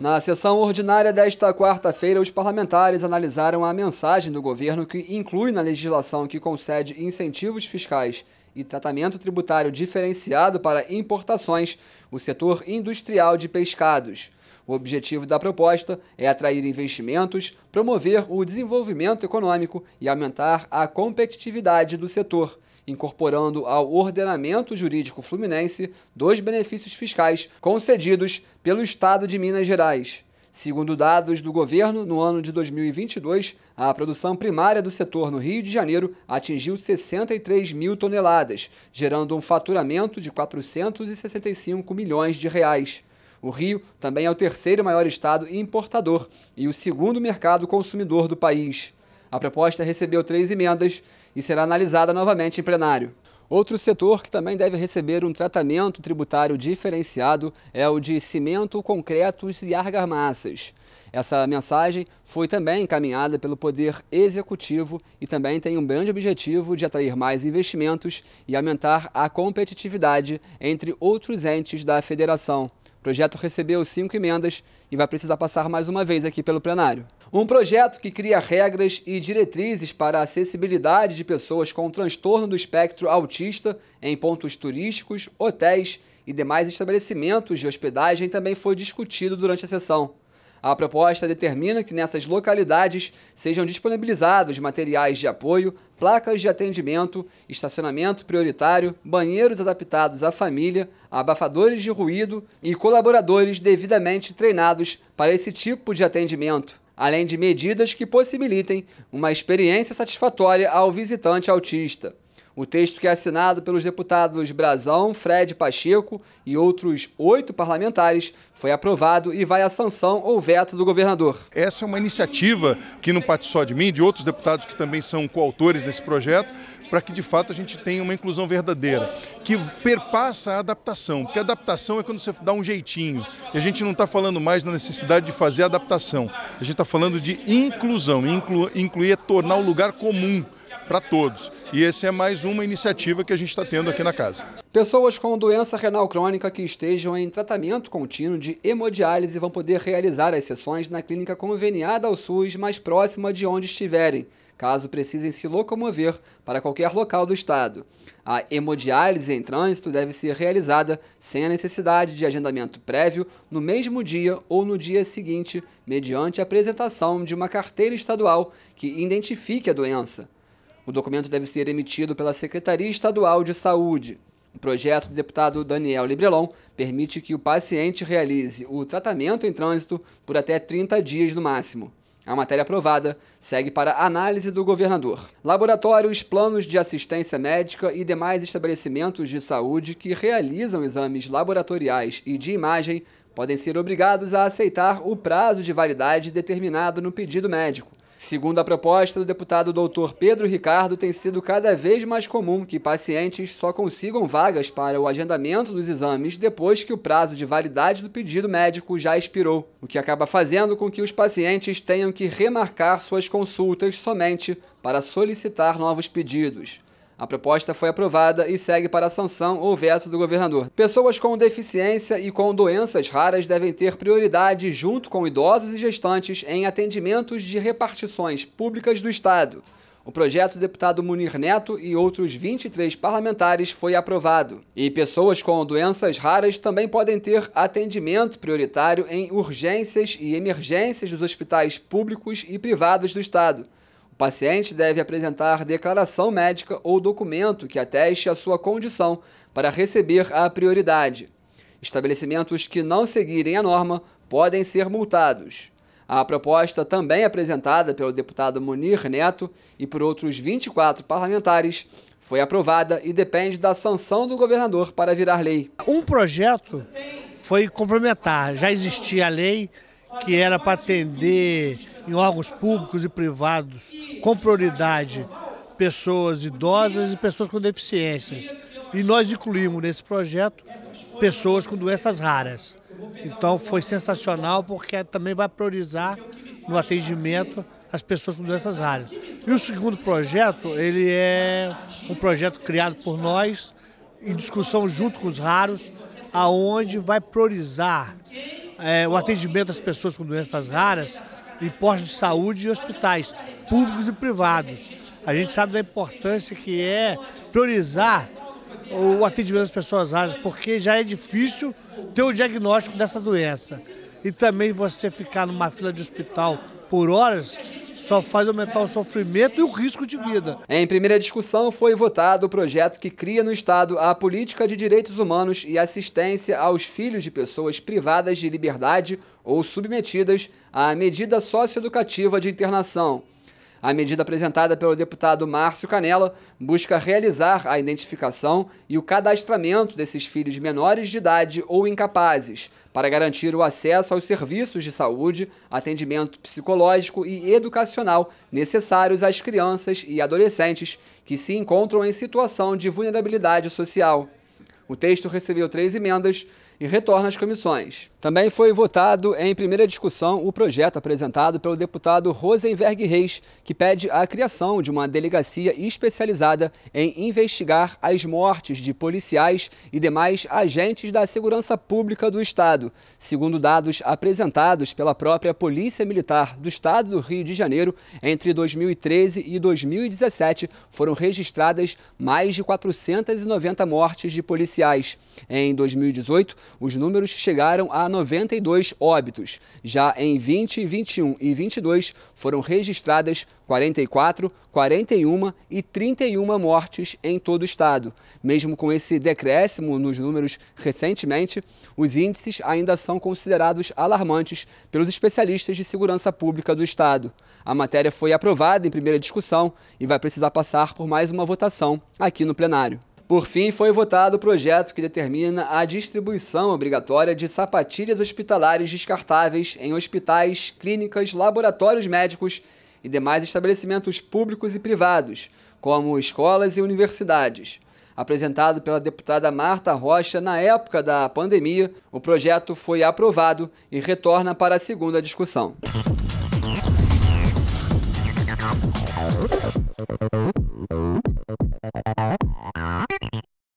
Na sessão ordinária desta quarta-feira, os parlamentares analisaram a mensagem do governo que inclui na legislação que concede incentivos fiscais e tratamento tributário diferenciado para importações o setor industrial de pescados. O objetivo da proposta é atrair investimentos, promover o desenvolvimento econômico e aumentar a competitividade do setor, incorporando ao ordenamento jurídico fluminense dois benefícios fiscais concedidos pelo Estado de Minas Gerais. Segundo dados do governo, no ano de 2022, a produção primária do setor no Rio de Janeiro atingiu 63 mil toneladas, gerando um faturamento de 465 milhões de reais. O Rio também é o terceiro maior estado importador e o segundo mercado consumidor do país. A proposta recebeu três emendas e será analisada novamente em plenário. Outro setor que também deve receber um tratamento tributário diferenciado é o de cimento, concretos e argamassas. Essa mensagem foi também encaminhada pelo Poder Executivo e também tem um grande objetivo de atrair mais investimentos e aumentar a competitividade entre outros entes da federação. O projeto recebeu cinco emendas e vai precisar passar mais uma vez aqui pelo plenário. Um projeto que cria regras e diretrizes para a acessibilidade de pessoas com transtorno do espectro autista em pontos turísticos, hotéis e demais estabelecimentos de hospedagem também foi discutido durante a sessão. A proposta determina que nessas localidades sejam disponibilizados materiais de apoio, placas de atendimento, estacionamento prioritário, banheiros adaptados à família, abafadores de ruído e colaboradores devidamente treinados para esse tipo de atendimento além de medidas que possibilitem uma experiência satisfatória ao visitante autista. O texto que é assinado pelos deputados Brazão, Fred Pacheco e outros oito parlamentares foi aprovado e vai à sanção ou veto do governador. Essa é uma iniciativa que não parte só de mim, de outros deputados que também são coautores desse projeto, para que de fato a gente tenha uma inclusão verdadeira, que perpassa a adaptação, porque adaptação é quando você dá um jeitinho. E a gente não está falando mais na necessidade de fazer adaptação, a gente está falando de inclusão, incluir é tornar o lugar comum para todos. E essa é mais uma iniciativa que a gente está tendo aqui na casa. Pessoas com doença renal crônica que estejam em tratamento contínuo de hemodiálise vão poder realizar as sessões na clínica conveniada ao SUS mais próxima de onde estiverem, caso precisem se locomover para qualquer local do estado. A hemodiálise em trânsito deve ser realizada sem a necessidade de agendamento prévio no mesmo dia ou no dia seguinte, mediante a apresentação de uma carteira estadual que identifique a doença. O documento deve ser emitido pela Secretaria Estadual de Saúde. O projeto do deputado Daniel Librelon permite que o paciente realize o tratamento em trânsito por até 30 dias no máximo. A matéria aprovada segue para análise do governador. Laboratórios, planos de assistência médica e demais estabelecimentos de saúde que realizam exames laboratoriais e de imagem podem ser obrigados a aceitar o prazo de validade determinado no pedido médico. Segundo a proposta do deputado doutor Pedro Ricardo, tem sido cada vez mais comum que pacientes só consigam vagas para o agendamento dos exames depois que o prazo de validade do pedido médico já expirou, o que acaba fazendo com que os pacientes tenham que remarcar suas consultas somente para solicitar novos pedidos. A proposta foi aprovada e segue para a sanção ou veto do governador. Pessoas com deficiência e com doenças raras devem ter prioridade junto com idosos e gestantes em atendimentos de repartições públicas do Estado. O projeto do deputado Munir Neto e outros 23 parlamentares foi aprovado. E pessoas com doenças raras também podem ter atendimento prioritário em urgências e emergências dos hospitais públicos e privados do Estado. O paciente deve apresentar declaração médica ou documento que ateste a sua condição para receber a prioridade. Estabelecimentos que não seguirem a norma podem ser multados. A proposta, também é apresentada pelo deputado Munir Neto e por outros 24 parlamentares, foi aprovada e depende da sanção do governador para virar lei. Um projeto foi complementar. Já existia a lei que era para atender em órgãos públicos e privados, com prioridade, pessoas idosas e pessoas com deficiências. E nós incluímos nesse projeto pessoas com doenças raras. Então foi sensacional porque também vai priorizar no atendimento as pessoas com doenças raras. E o segundo projeto, ele é um projeto criado por nós em discussão junto com os raros, aonde vai priorizar é, o atendimento às pessoas com doenças raras em postos de saúde e hospitais públicos e privados. A gente sabe da importância que é priorizar o atendimento às pessoas raras, porque já é difícil ter o diagnóstico dessa doença. E também você ficar numa fila de hospital por horas só faz aumentar o sofrimento e o risco de vida. Em primeira discussão, foi votado o projeto que cria no Estado a política de direitos humanos e assistência aos filhos de pessoas privadas de liberdade ou submetidas à medida socioeducativa de internação. A medida apresentada pelo deputado Márcio Canela busca realizar a identificação e o cadastramento desses filhos menores de idade ou incapazes, para garantir o acesso aos serviços de saúde, atendimento psicológico e educacional necessários às crianças e adolescentes que se encontram em situação de vulnerabilidade social. O texto recebeu três emendas e retorna às comissões. Também foi votado em primeira discussão o projeto apresentado pelo deputado Rosenberg Reis, que pede a criação de uma delegacia especializada em investigar as mortes de policiais e demais agentes da segurança pública do Estado. Segundo dados apresentados pela própria Polícia Militar do Estado do Rio de Janeiro, entre 2013 e 2017 foram registradas mais de 490 mortes de policiais. Em 2018, os números chegaram a 92 óbitos. Já em 20, 21 e 22 foram registradas 44, 41 e 31 mortes em todo o estado. Mesmo com esse decréscimo nos números recentemente, os índices ainda são considerados alarmantes pelos especialistas de segurança pública do estado. A matéria foi aprovada em primeira discussão e vai precisar passar por mais uma votação aqui no plenário. Por fim, foi votado o projeto que determina a distribuição obrigatória de sapatilhas hospitalares descartáveis em hospitais, clínicas, laboratórios médicos e demais estabelecimentos públicos e privados, como escolas e universidades. Apresentado pela deputada Marta Rocha na época da pandemia, o projeto foi aprovado e retorna para a segunda discussão.